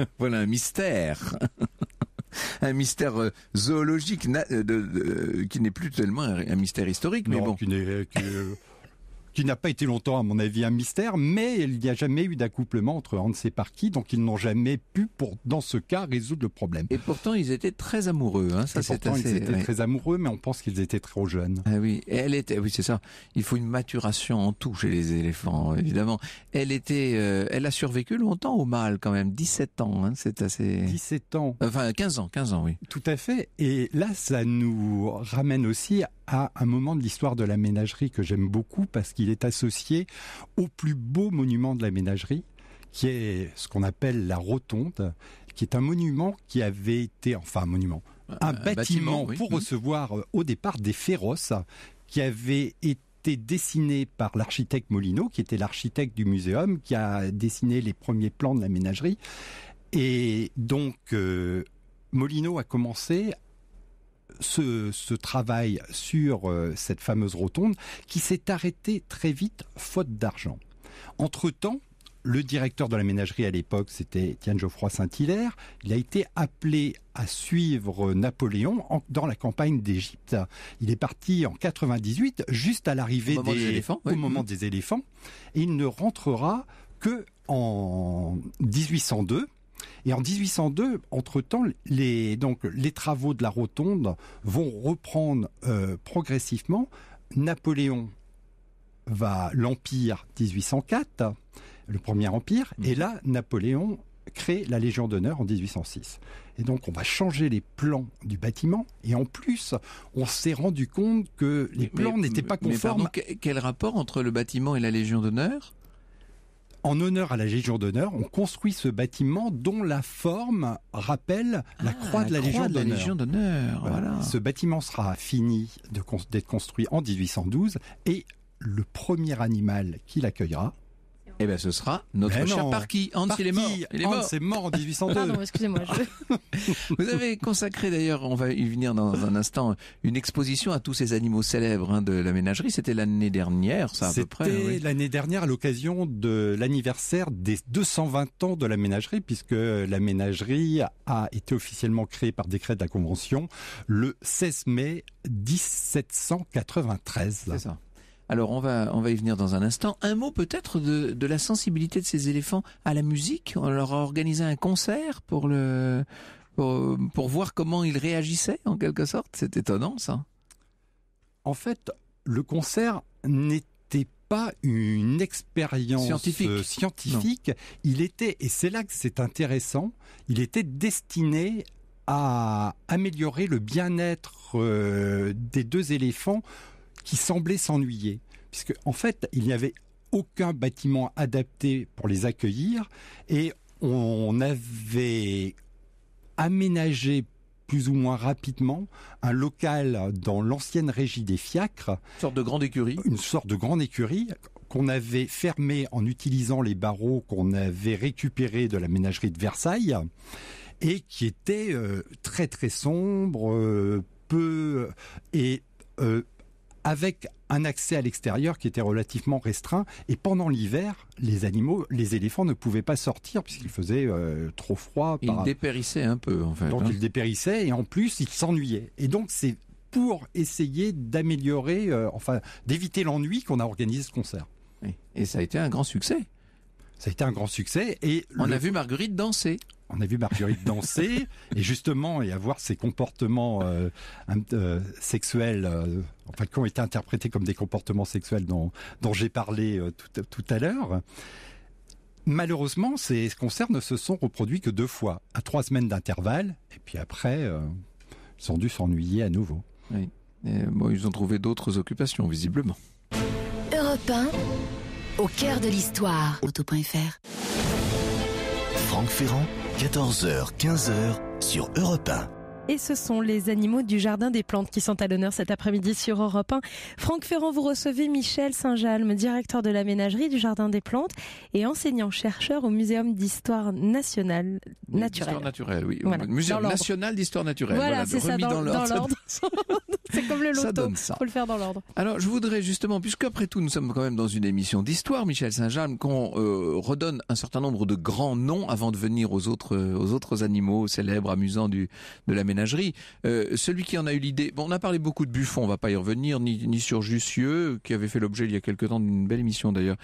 *laughs* voilà un mystère. *laughs* un mystère euh, zoologique euh, euh, qui n'est plus tellement un, mystère historique, mais bon qui n'a pas été longtemps, à mon avis, un mystère, mais il n'y a jamais eu d'accouplement entre sait et qui. donc ils n'ont jamais pu, pour, dans ce cas, résoudre le problème. Et pourtant, ils étaient très amoureux. Hein, ça, et pourtant, ils étaient très amoureux, mais on pense qu'ils étaient trop jeunes. Ah oui, elle était, oui, c'est ça. Il faut une maturation en tout chez les éléphants, évidemment. Elle était, euh, elle a survécu longtemps au mâle, quand même, 17 ans. Hein, c'est assez. 17 ans. Enfin, 15 ans, 15 ans, oui. Tout à fait. Et là, ça nous ramène aussi à un moment de l'histoire de la ménagerie que j'aime beaucoup parce qu'il est associé au plus beau monument de la ménagerie, qui est ce qu'on appelle la Rotonde, qui est un monument qui avait été, enfin un monument, euh, un, bâtiment, pour mm-hmm. recevoir euh, au départ des féroces qui avait été dessiné par l'architecte Molino, qui était l'architecte du muséum, qui a dessiné les premiers plans de la ménagerie. Et donc, euh, Molino a commencé ce, travail sur euh, cette fameuse rotonde qui s'est arrêté très vite faute d'argent. Entre-temps, le directeur de la ménagerie à l'époque, c'était Étienne Geoffroy Saint-Hilaire, il a été appelé à suivre Napoléon dans la campagne d'Égypte. Il est parti en 98, juste à l'arrivée des, éléphants, au moment des éléphants, et il ne rentrera que en 1802 et en 1802, entre-temps, les, travaux de la rotonde vont reprendre euh, progressivement. Napoléon va l'Empire 1804, le premier empire, et mhm. là, Napoléon crée la Légion d'honneur en 1806. Et donc, on va changer les plans du bâtiment. Et en plus, on s'est rendu compte que les plans n'étaient pas conformes. quel rapport entre le bâtiment et la Légion d'honneur en honneur à la Légion d'honneur, on construit ce bâtiment dont la forme rappelle la ah, croix de la, Légion d'honneur. Ce bâtiment sera fini d'être construit en 1812 et le premier animal qui l'accueillera, eh bien, ce sera notre par cher Parky. Hans, Parky. il est mort. Hans mort. Est mort en 1802. non, excusez-moi. *laughs* Vous avez consacré d'ailleurs, on va y venir dans un instant, une exposition à tous ces animaux célèbres hein, de la ménagerie. C'était l'année dernière, ça à peu près. C'était l'année dernière à l'occasion de l'anniversaire des 220 ans de la ménagerie, puisque la ménagerie a été officiellement créée par décret de la Convention le 16 mai 1793. C'est ça. Alors on va on va y venir dans un instant. Un mot peut-être de, la sensibilité de ces éléphants à la musique. On leur a organisé un concert pour le pour, voir comment ils réagissaient en quelque sorte. C'est étonnant ça. En fait, le concert n'était pas une expérience scientifique. Euh, il était, et c'est là que c'est intéressant, il était destiné à améliorer le bien-être euh, des deux éléphants qui semblait s'ennuyer, puisque en fait, il n'y avait aucun bâtiment adapté pour les accueillir et on avait aménagé plus ou moins rapidement un local dans l'ancienne régie des fiacres. Une sorte de grande écurie. Une sorte de grande écurie qu'on avait fermée en utilisant les barreaux qu'on avait récupérés de la ménagerie de Versailles et qui était euh, très très sombre, euh, peu et euh, avec un accès à l'extérieur qui était relativement restreint. Et pendant l'hiver, les animaux, les éléphants ne pouvaient pas sortir puisqu'il faisait euh, trop froid. Ils dépérissaient un peu, en fait. Donc hein. ils dépérissaient et en plus, ils s'ennuyaient. Et donc c'est pour essayer d'améliorer, euh, enfin, d'éviter l'ennui qu'on a organisé ce concert. Et ça a été un grand succès. Ça a été un grand succès. Et on a vu Marguerite danser on a vu Marguerite danser et justement et avoir ces comportements euh, euh, sexuels, euh, en fait qui ont été interprétés comme des comportements sexuels dont, j'ai parlé tout, à l'heure. Malheureusement, ces concerts ne se sont reproduits que deux fois, à trois semaines d'intervalle, et puis après, ils ont dû s'ennuyer à nouveau. Oui. ils ont trouvé d'autres occupations, visiblement. Europe 1, au cœur de l'histoire. Auto.fr Franck Ferrand 14h, 15h sur Europe Et ce sont les animaux du Jardin des Plantes qui sont à l'honneur cet après-midi sur Europe 1. Franck Ferrand, vous recevez Michel Saint-Jalme, directeur de la ménagerie du Jardin des Plantes et enseignant-chercheur au Muséum d'Histoire Nationale Naturelle. D'Histoire Naturelle, oui. Muséum National d'Histoire Naturelle. Voilà, c'est ça, dans l'ordre. *laughs* *laughs* C'est comme le loto. Ça Faut le faire dans l'ordre. Alors, je voudrais justement, puisque après tout, nous sommes quand même dans une émission d'histoire, Michel saint jean qu'on euh, redonne un certain nombre de grands noms avant de venir aux autres, euh, animaux célèbres, amusants du, de la ménagerie. Euh, celui qui en a eu l'idée, bon, on a parlé beaucoup de Buffon, on va pas y revenir, ni, sur Jussieu, qui avait fait l'objet il y a quelques temps d'une belle émission d'ailleurs.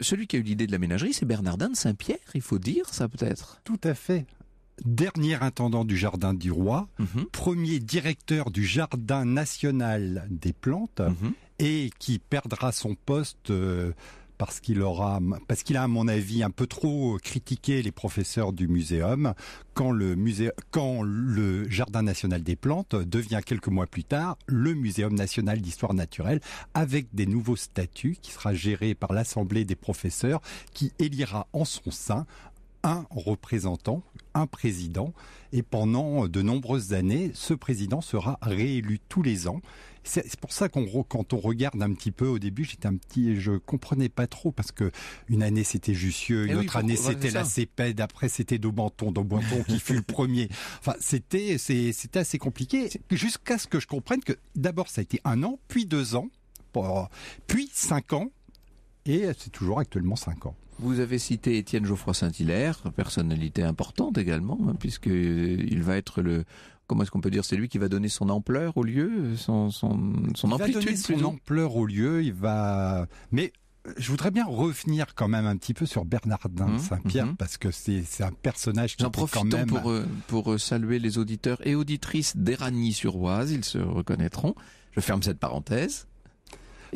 celui qui a eu l'idée de la ménagerie, c'est Bernardin de Saint-Pierre, il faut dire ça peut-être. Tout à fait dernier intendant du Jardin du Roi, mhm. premier directeur du Jardin national des plantes, mhm. et qui perdra son poste euh, parce qu'il aura, parce qu'il a à mon avis un peu trop critiqué les professeurs du muséum quand le quand le jardin national des plantes devient quelques mois plus tard le muséum national d'histoire naturelle avec des nouveaux statuts qui sera géré par l'assemblée des professeurs qui élira en son sein un représentant un président et pendant de nombreuses années, ce président sera réélu tous les ans. C'est pour ça qu'on quand on regarde un petit peu au début, j'étais un petit, je comprenais pas trop parce que une année c'était Jussieu, une eh autre année c'était la CEPED, après c'était Daubenton, Daubenton qui fut le premier. *laughs* Enfin, c'était c'était assez compliqué jusqu'à ce que je comprenne que d'abord ça a été un an, puis deux ans, puis cinq ans, et c'est toujours actuellement 5 ans. Vous avez cité Étienne Geoffroy Saint-Hilaire, personnalité importante également, puisqu'il hein, puisque euh, il va être le comment est-ce qu'on peut dire, c'est lui qui va donner son ampleur au lieu, euh, son son, il va donner son ampleur au lieu. Il va, mais euh, je voudrais bien revenir quand même un petit peu sur Bernardin de mmh, Saint-Pierre mmh. parce que c'est un personnage qui en quand pour pour saluer les auditeurs et auditrices d'Éragny-sur-Oise, ils se reconnaîtront. Je ferme cette parenthèse.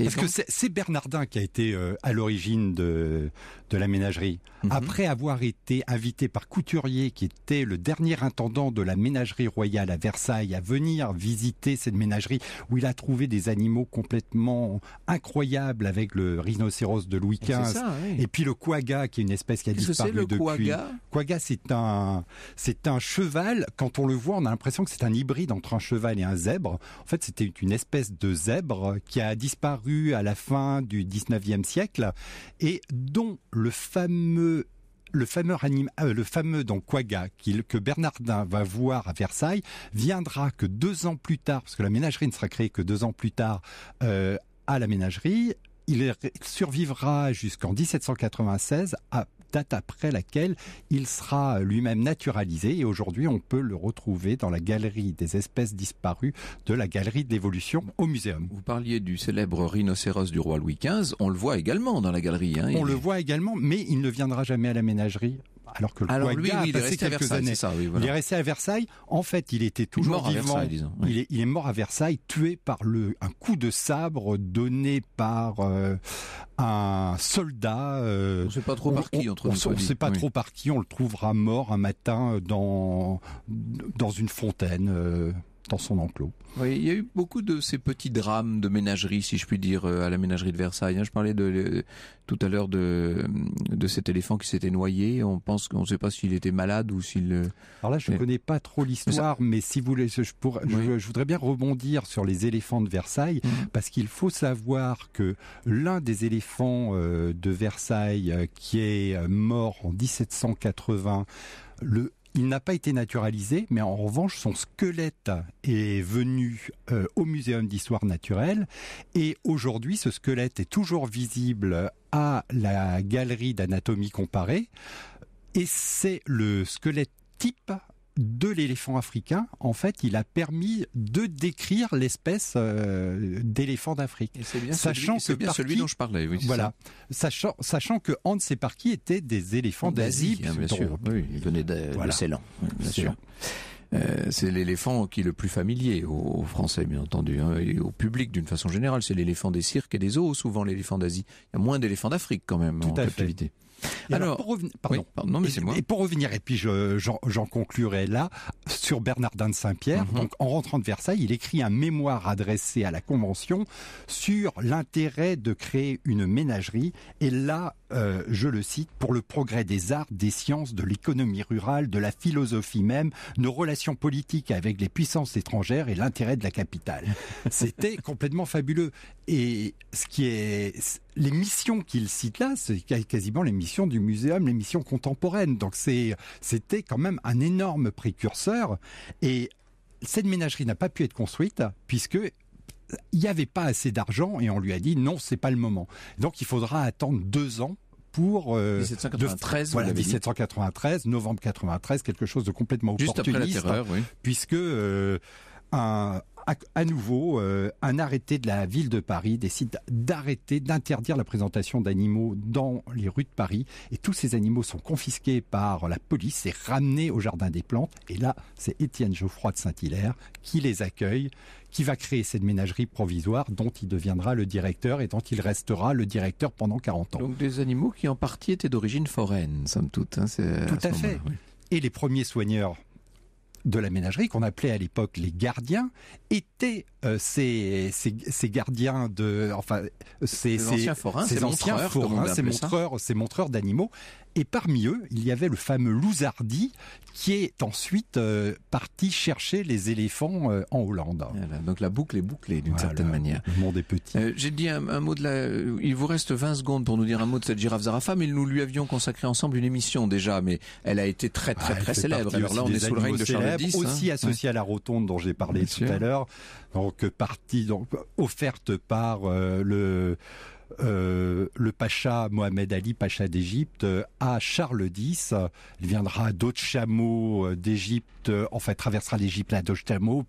Est-ce que c'est Bernardin qui a été euh, à l'origine de, de la ménagerie. Mhm. Après avoir été invité par Couturier, qui était le dernier intendant de la ménagerie royale à Versailles, à venir visiter cette ménagerie où il a trouvé des animaux complètement incroyables avec le rhinocéros de Louis XV. Et, puis le quagga, qui est une espèce qui a disparu le depuis. Quagga, quagga c'est un, c'est un cheval. Quand on le voit, on a l'impression que c'est un hybride entre un cheval et un zèbre. En fait, c'était une espèce de zèbre qui a disparu à la fin du 19e siècle et dont le fameux le fameux anime, ah le fameux donc Quagga qu'il que Bernardin va voir à Versailles viendra que deux ans plus tard, parce que la ménagerie ne sera créée que deux ans plus tard euh, à la ménagerie. Il survivra jusqu'en 1796 à date après laquelle il sera lui-même naturalisé et aujourd'hui on peut le retrouver dans la galerie des espèces disparues de la galerie d'évolution au muséum. Vous parliez du célèbre rhinocéros du roi Louis XV, on le voit également dans la galerie. Hein, on le voit également, mais il ne viendra jamais à la ménagerie alors que le alors, lui, a passé quelques années. Il est resté à Versailles. En fait, il était toujours il vivant. il, est, mort à Versailles, tué par le, un coup de sabre donné par euh, un soldat. Euh, on ne sait pas trop par qui, entre On ne sait pas trop par qui. On le trouvera mort un matin dans dans une fontaine. Euh, dans son enclos. Oui, il y a eu beaucoup de ces petits drames de ménagerie, si je puis dire, euh, à la ménagerie de Versailles. Hein. Je parlais de, tout à l'heure de, de cet éléphant qui s'était noyé. On pense qu'on ne sait pas s'il était malade ou s'il. Euh, Alors là, je ne connais pas trop l'histoire, mais, si vous voulez, je, je, voudrais bien rebondir sur les éléphants de Versailles, mhm. parce qu'il faut savoir que l'un des éléphants euh, de Versailles qui est mort en 1780 le il n'a pas été naturalisé, mais en revanche, son squelette est venu euh, au Muséum d'histoire naturelle. Et aujourd'hui, ce squelette est toujours visible à la galerie d'anatomie comparée. Et c'est le squelette type de l'éléphant africain, en fait, il a permis de décrire l'espèce euh, d'éléphant d'Afrique. C'est bien celui dont je parlais, Voilà. Sachant, sachant que Hans et Parky étaient des éléphants d'Asie. Hein, bien sûr. ils venaient de, bien sûr. Euh, c'est l'éléphant qui est le plus familier aux, Français, bien entendu, hein, et au public d'une façon générale. C'est l'éléphant des cirques et des zoos, souvent l'éléphant d'Asie. Il y a moins d'éléphants d'Afrique quand même en captivité alors, pour pardon, pour revenir, et puis j'en conclurai là, sur Bernardin de Saint-Pierre, mhm. donc en rentrant de Versailles, il écrit un mémoire adressé à la Convention sur l'intérêt de créer une ménagerie, et là, euh, je le cite, pour le progrès des arts, des sciences, de l'économie rurale, de la philosophie même, nos relations politiques avec les puissances étrangères et l'intérêt de la capitale. *laughs* C'était complètement fabuleux. Et ce qui est les missions qu'il cite là, c'est quasiment les missions du muséum, les missions contemporaines. Donc c'était quand même un énorme précurseur. Et cette ménagerie n'a pas pu être construite puisque il n'y avait pas assez d'argent et on lui a dit non, c'est pas le moment. Donc il faudra attendre deux ans pour 1793, euh, de, voilà, 1793, novembre 93, quelque chose de complètement Juste après la terreur, oui. puisque euh, un, à, nouveau, euh, un arrêté de la ville de Paris décide d'arrêter, d'interdire la présentation d'animaux dans les rues de Paris. Et tous ces animaux sont confisqués par la police et ramenés au Jardin des Plantes. Et là, c'est Étienne Geoffroy de Saint-Hilaire qui les accueille, qui va créer cette ménagerie provisoire dont il deviendra le directeur et dont il restera le directeur pendant 40 ans. Donc des animaux qui en partie étaient d'origine foraine, somme toute. Hein, tout à, fait. Et les premiers soigneurs de la ménagerie, qu'on appelait à l'époque les gardiens, étaient euh, ces, gardiens de, enfin, euh, ces, anciens forains, ces, anciens forains, montreurs, ces montreurs d'animaux, et parmi eux, il y avait le fameux Lousardi qui est ensuite euh, parti chercher les éléphants euh, en Hollande. donc la boucle est bouclée d'une certaine manière. Le monde est petit. Euh, j'ai dit un, mot de la... Il vous reste 20 secondes pour nous dire un mot de cette girafe Zarafa, mais nous lui avions consacré ensemble une émission déjà, mais elle a été très très ah, très célèbre. là, on est sous le règne de Charles X. Hein. Aussi associée à la rotonde dont j'ai parlé tout à l'heure. Donc partie, donc offerte par le euh, le pacha Mohamed Ali, pacha d'Égypte, euh, à Charles X. Il viendra d'autres chameaux d'Égypte, euh, fait traversera l'Égypte à d'autres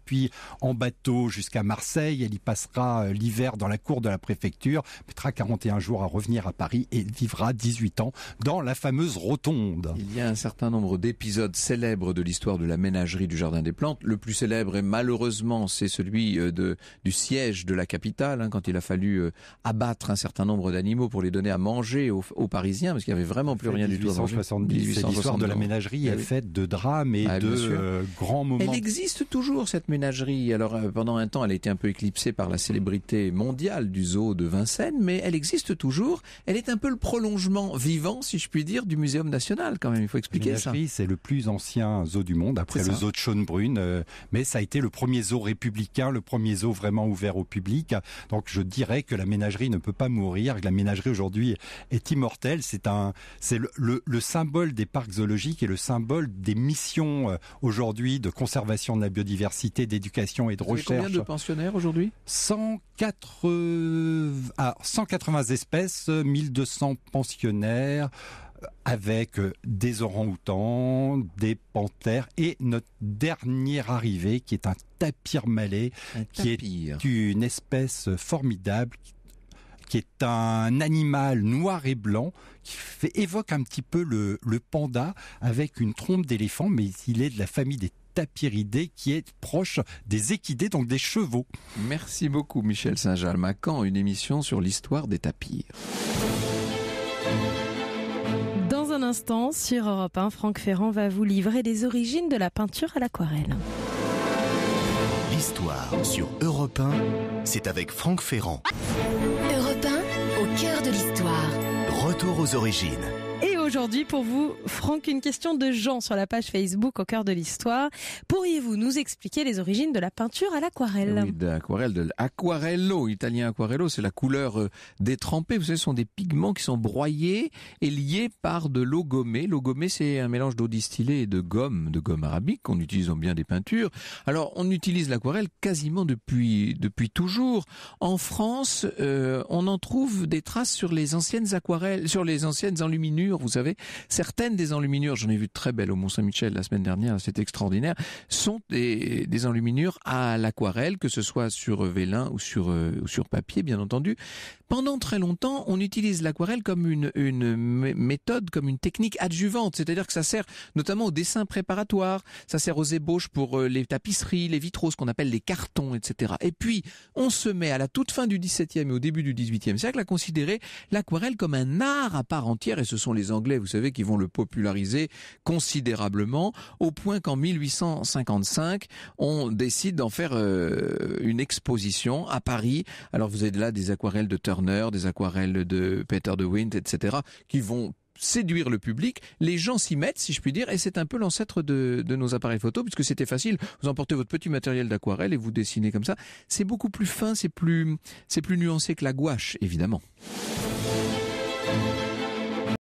puis en bateau jusqu'à Marseille. Elle y passera l'hiver dans la cour de la préfecture, mettra 41 jours à revenir à Paris et vivra 18 ans dans la fameuse rotonde. Il y a un certain nombre d'épisodes célèbres de l'histoire de la ménagerie du Jardin des Plantes. Le plus célèbre et malheureusement, c'est celui de, du siège de la capitale, hein, quand il a fallu abattre un certain un nombre d'animaux pour les donner à manger aux, Parisiens, parce qu'il n'y avait vraiment plus rien du tout à L'histoire de la ménagerie ah est faite de drames et ah, de euh, grands moments. Elle existe toujours, cette ménagerie. Alors, euh, pendant un temps, elle a été un peu éclipsée par la célébrité mondiale du zoo de Vincennes, mais elle existe toujours. Elle est un peu le prolongement vivant, si je puis dire, du Muséum national, quand même. Il faut expliquer la ménagerie, c'est le plus ancien zoo du monde, après le zoo de Schönbrunn, euh, mais ça a été le premier zoo républicain, le premier zoo vraiment ouvert au public. Donc, je dirais que la ménagerie ne peut pas mourir mourir. La ménagerie aujourd'hui est immortelle. C'est un, c'est le, symbole des parcs zoologiques et le symbole des missions euh, aujourd'hui de conservation de la biodiversité, d'éducation et de recherche. combien de pensionnaires aujourd'hui 180, à 180 espèces, 1200 pensionnaires euh, avec euh, des orangs-outans, des panthères et notre dernière arrivée qui est un tapir malais, qui est une espèce formidable qui est un animal noir et blanc qui fait, évoque un petit peu le, panda avec une trompe d'éléphant, mais il est de la famille des tapiridés qui est proche des équidés, donc des chevaux. Merci beaucoup Michel saint germain Quand une émission sur l'histoire des tapirs. Dans un instant, sur Europe 1, Franck Ferrand va vous livrer les origines de la peinture à l'aquarelle. L'histoire sur Europe c'est avec Franck Ferrand. Europe au cœur de l'histoire. Retour aux origines aujourd'hui pour vous. Franck, une question de Jean sur la page Facebook au cœur de l'histoire. Pourriez-vous nous expliquer les origines de la peinture à l'aquarelle Oui, de l'aquarelle, de l'aquarello. Italien aquarello, c'est la couleur euh, détrempée. Vous savez, ce sont des pigments qui sont broyés et liés par de l'eau gommée. L'eau gommée, c'est un mélange d'eau distillée et de gomme, de gomme arabique qu'on utilise dans bien des peintures. Alors, on utilise l'aquarelle quasiment depuis, depuis toujours. En France, euh, on en trouve des traces sur les anciennes aquarelles, sur les anciennes enluminures. Vous savez, certaines des enluminures, j'en ai vu de très belles au Mont-Saint-Michel la semaine dernière, c'est extraordinaire, sont des, enluminures à l'aquarelle, que ce soit sur euh, vélin euh, ou sur, papier, bien entendu. Pendant très longtemps, on utilise l'aquarelle comme une, méthode, comme une technique adjuvante, c'est-à-dire que ça sert notamment au dessin préparatoire, ça sert aux ébauches pour euh, les tapisseries, les vitraux, ce qu'on appelle les cartons, etc. Et puis, on se met à la toute fin du XVIIe et au début du XVIIIe siècle à considérer l'aquarelle comme un art à part entière, et ce sont les Anglais vous savez, qui vont le populariser considérablement, au point qu'en 1855, on décide d'en faire euh, une exposition à Paris. Alors vous avez là des aquarelles de Turner, des aquarelles de Peter de Wint, etc., qui vont séduire le public, les gens s'y mettent, si je puis dire, et c'est un peu l'ancêtre de, nos appareils photo, puisque c'était facile. Vous emportez votre petit matériel d'aquarelle et vous dessinez comme ça. C'est beaucoup plus fin, c'est plus, c'est plus nuancé que la gouache, évidemment.